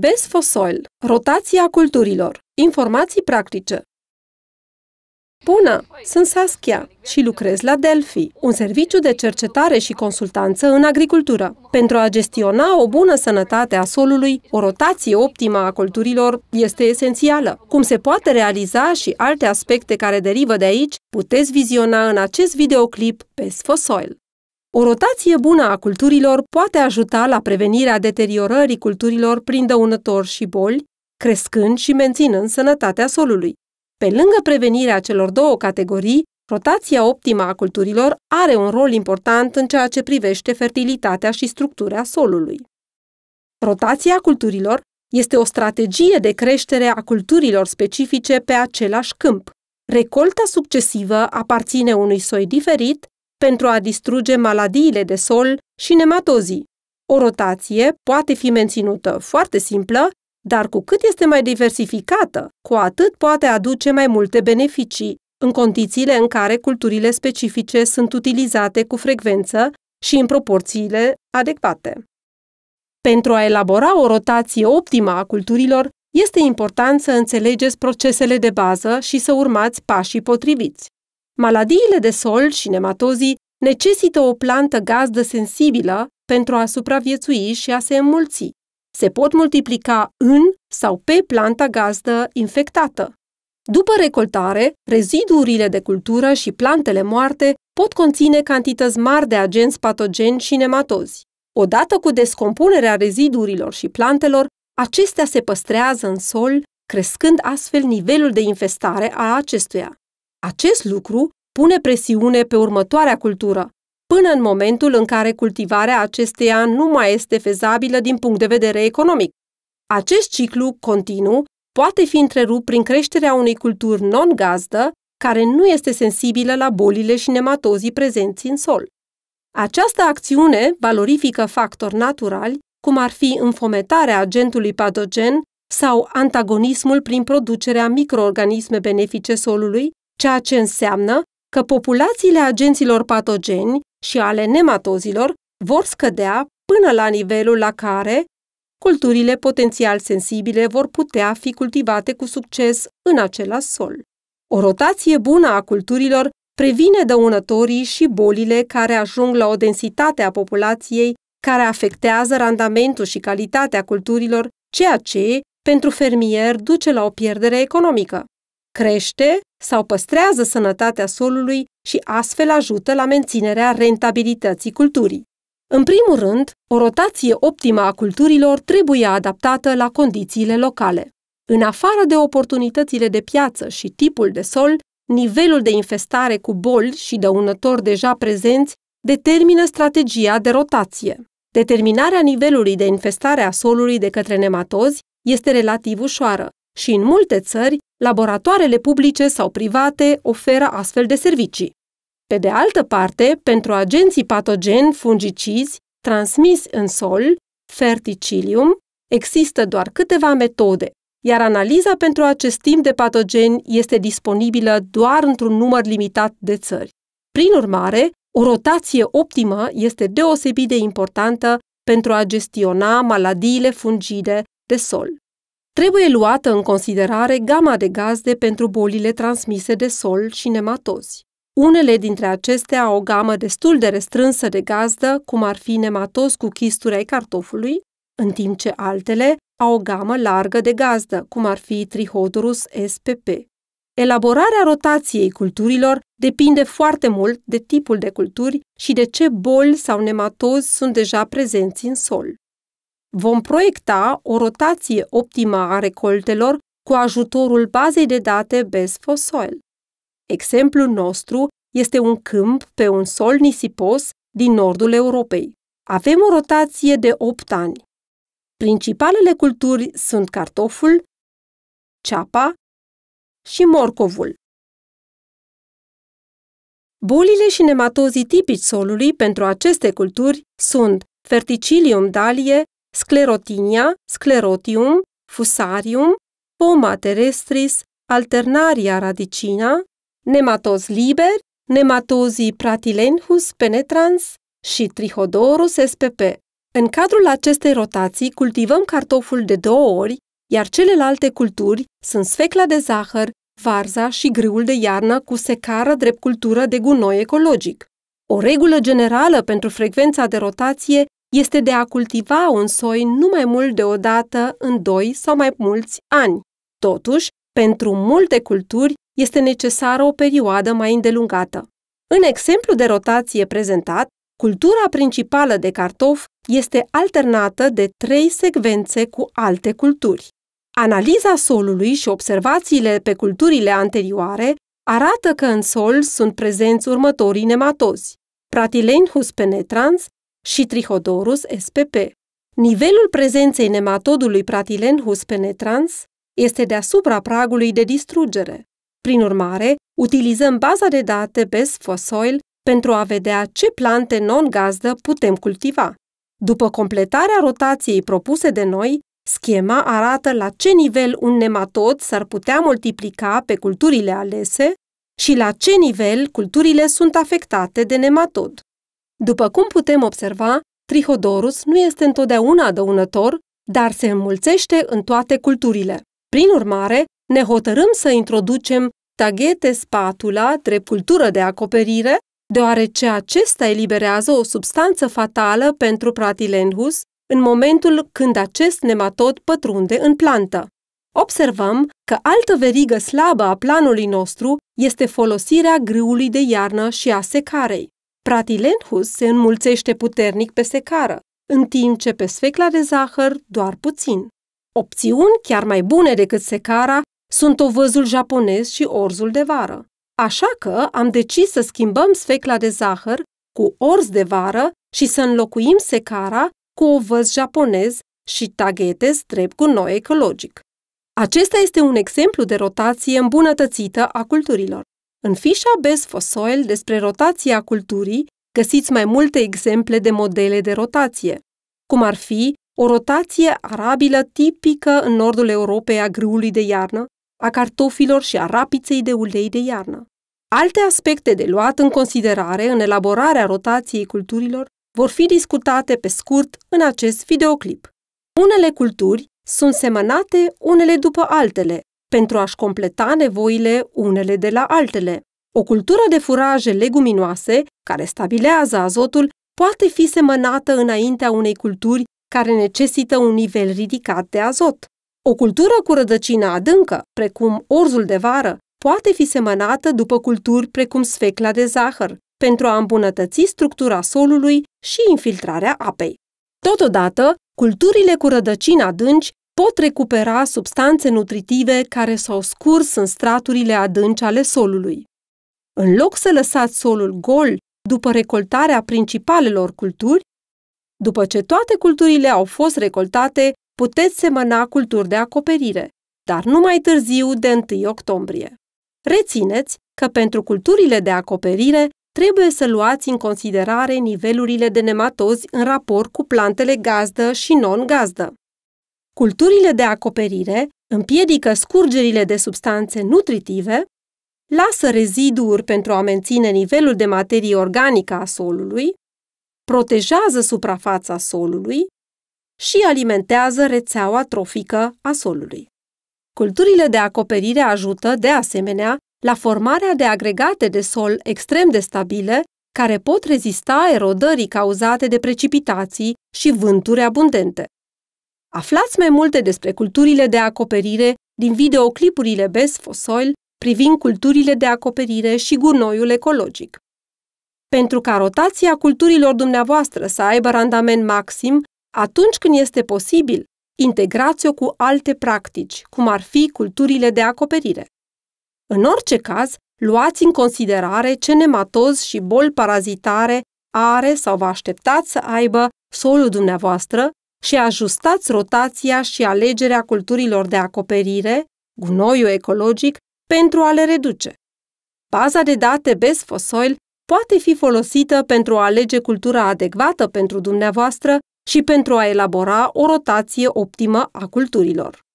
Best for Soil, rotația culturilor, informații practice. Bună! Sunt Saskia și lucrez la Delphi, un serviciu de cercetare și consultanță în agricultură. Pentru a gestiona o bună sănătate a solului, o rotație optimă a culturilor este esențială. Cum se poate realiza și alte aspecte care derivă de aici, puteți viziona în acest videoclip pe Soil. O rotație bună a culturilor poate ajuta la prevenirea deteriorării culturilor prin dăunători și boli, crescând și menținând sănătatea solului. Pe lângă prevenirea celor două categorii, rotația optimă a culturilor are un rol important în ceea ce privește fertilitatea și structura solului. Rotația culturilor este o strategie de creștere a culturilor specifice pe același câmp. Recolta succesivă aparține unui soi diferit, pentru a distruge maladiile de sol și nematozii. O rotație poate fi menținută foarte simplă, dar cu cât este mai diversificată, cu atât poate aduce mai multe beneficii, în condițiile în care culturile specifice sunt utilizate cu frecvență și în proporțiile adecvate. Pentru a elabora o rotație optimă a culturilor, este important să înțelegeți procesele de bază și să urmați pașii potriviți. Maladiile de sol și nematozii necesită o plantă gazdă sensibilă pentru a supraviețui și a se înmulți. Se pot multiplica în sau pe planta gazdă infectată. După recoltare, rezidurile de cultură și plantele moarte pot conține cantități mari de agenți patogeni și nematozi. Odată cu descompunerea rezidurilor și plantelor, acestea se păstrează în sol, crescând astfel nivelul de infestare a acestuia. Acest lucru pune presiune pe următoarea cultură, până în momentul în care cultivarea acesteia nu mai este fezabilă din punct de vedere economic. Acest ciclu continuu poate fi întrerupt prin creșterea unei culturi non-gazdă care nu este sensibilă la bolile și nematozii prezenți în sol. Această acțiune valorifică factori naturali, cum ar fi înfometarea agentului patogen sau antagonismul prin producerea microorganisme benefice solului, ceea ce înseamnă că populațiile agenților patogeni și ale nematozilor vor scădea până la nivelul la care culturile potențial sensibile vor putea fi cultivate cu succes în același sol. O rotație bună a culturilor previne dăunătorii și bolile care ajung la o densitate a populației care afectează randamentul și calitatea culturilor, ceea ce, pentru fermier, duce la o pierdere economică. Crește sau păstrează sănătatea solului și astfel ajută la menținerea rentabilității culturii. În primul rând, o rotație optimă a culturilor trebuie adaptată la condițiile locale. În afară de oportunitățile de piață și tipul de sol, nivelul de infestare cu boli și dăunători deja prezenți determină strategia de rotație. Determinarea nivelului de infestare a solului de către nematozi este relativ ușoară, și în multe țări, laboratoarele publice sau private oferă astfel de servicii. Pe de altă parte, pentru agenții patogeni fungicizi transmisi în sol, ferticilium, există doar câteva metode, iar analiza pentru acest timp de patogeni este disponibilă doar într-un număr limitat de țări. Prin urmare, o rotație optimă este deosebit de importantă pentru a gestiona maladiile fungide de sol. Trebuie luată în considerare gama de gazde pentru bolile transmise de sol și nematozi. Unele dintre acestea au o gamă destul de restrânsă de gazdă, cum ar fi nematoz cu chisturi ai cartofului, în timp ce altele au o gamă largă de gazdă, cum ar fi Trihodorus spp. Elaborarea rotației culturilor depinde foarte mult de tipul de culturi și de ce boli sau nematozi sunt deja prezenți în sol. Vom proiecta o rotație optimă a recoltelor cu ajutorul bazei de date Best for Soil. Exemplul nostru este un câmp pe un sol nisipos din nordul Europei. Avem o rotație de 8 ani. Principalele culturi sunt cartoful, ceapa și morcovul. Bolile și nematozii tipici solului pentru aceste culturi sunt Ferticilium dalie sclerotinia, sclerotium, fusarium, poma terrestris, alternaria radicina, nematoz liber, nematozii pratilenhus penetrans și trihodorus spp. În cadrul acestei rotații cultivăm cartoful de două ori, iar celelalte culturi sunt sfecla de zahăr, varza și grâul de iarnă cu secară drept cultură de gunoi ecologic. O regulă generală pentru frecvența de rotație este de a cultiva un soi nu mai mult dată în doi sau mai mulți ani. Totuși, pentru multe culturi este necesară o perioadă mai îndelungată. În exemplu de rotație prezentat, cultura principală de cartof este alternată de trei secvențe cu alte culturi. Analiza solului și observațiile pe culturile anterioare arată că în sol sunt prezenți următorii nematozi: Pratilenhus penetrans, și Trichodorus spp. Nivelul prezenței nematodului Pratilenhus penetrans este deasupra pragului de distrugere. Prin urmare, utilizăm baza de date Best for Soil pentru a vedea ce plante non-gazdă putem cultiva. După completarea rotației propuse de noi, schema arată la ce nivel un nematod s-ar putea multiplica pe culturile alese și la ce nivel culturile sunt afectate de nematod. După cum putem observa, Trichodorus nu este întotdeauna adăunător, dar se înmulțește în toate culturile. Prin urmare, ne hotărâm să introducem taghete spatula drept cultură de acoperire, deoarece acesta eliberează o substanță fatală pentru Pratilenhus în momentul când acest nematod pătrunde în plantă. Observăm că altă verigă slabă a planului nostru este folosirea grâului de iarnă și a secarei. Pratilenhus se înmulțește puternic pe secară, în timp ce pe sfecla de zahăr doar puțin. Opțiuni chiar mai bune decât secara sunt ovăzul japonez și orzul de vară. Așa că am decis să schimbăm sfecla de zahăr cu orz de vară și să înlocuim secara cu ovăz japonez și taghetez drept gunoi ecologic. Acesta este un exemplu de rotație îmbunătățită a culturilor. În fișa Best for Soil despre rotația culturii găsiți mai multe exemple de modele de rotație, cum ar fi o rotație arabilă tipică în nordul Europei a grâului de iarnă, a cartofilor și a rapiței de ulei de iarnă. Alte aspecte de luat în considerare în elaborarea rotației culturilor vor fi discutate pe scurt în acest videoclip. Unele culturi sunt semănate unele după altele, pentru a-și completa nevoile unele de la altele. O cultură de furaje leguminoase, care stabilează azotul, poate fi semănată înaintea unei culturi care necesită un nivel ridicat de azot. O cultură cu rădăcină adâncă, precum orzul de vară, poate fi semănată după culturi precum sfecla de zahăr, pentru a îmbunătăți structura solului și infiltrarea apei. Totodată, culturile cu rădăcini adânci pot recupera substanțe nutritive care s-au scurs în straturile adânci ale solului. În loc să lăsați solul gol după recoltarea principalelor culturi, după ce toate culturile au fost recoltate, puteți semăna culturi de acoperire, dar nu mai târziu de 1 octombrie. Rețineți că pentru culturile de acoperire trebuie să luați în considerare nivelurile de nematozi în raport cu plantele gazdă și non-gazdă. Culturile de acoperire împiedică scurgerile de substanțe nutritive, lasă reziduuri pentru a menține nivelul de materie organică a solului, protejează suprafața solului și alimentează rețeaua trofică a solului. Culturile de acoperire ajută, de asemenea, la formarea de agregate de sol extrem de stabile, care pot rezista erodării cauzate de precipitații și vânturi abundente. Aflați mai multe despre culturile de acoperire din videoclipurile Best for Soil privind culturile de acoperire și gunoiul ecologic. Pentru ca rotația culturilor dumneavoastră să aibă randament maxim, atunci când este posibil, integrați-o cu alte practici, cum ar fi culturile de acoperire. În orice caz, luați în considerare ce nematoz și boli parazitare are sau vă așteptați să aibă solul dumneavoastră și ajustați rotația și alegerea culturilor de acoperire, gunoiul ecologic, pentru a le reduce. Baza de date Best for Soil poate fi folosită pentru a alege cultura adecvată pentru dumneavoastră și pentru a elabora o rotație optimă a culturilor.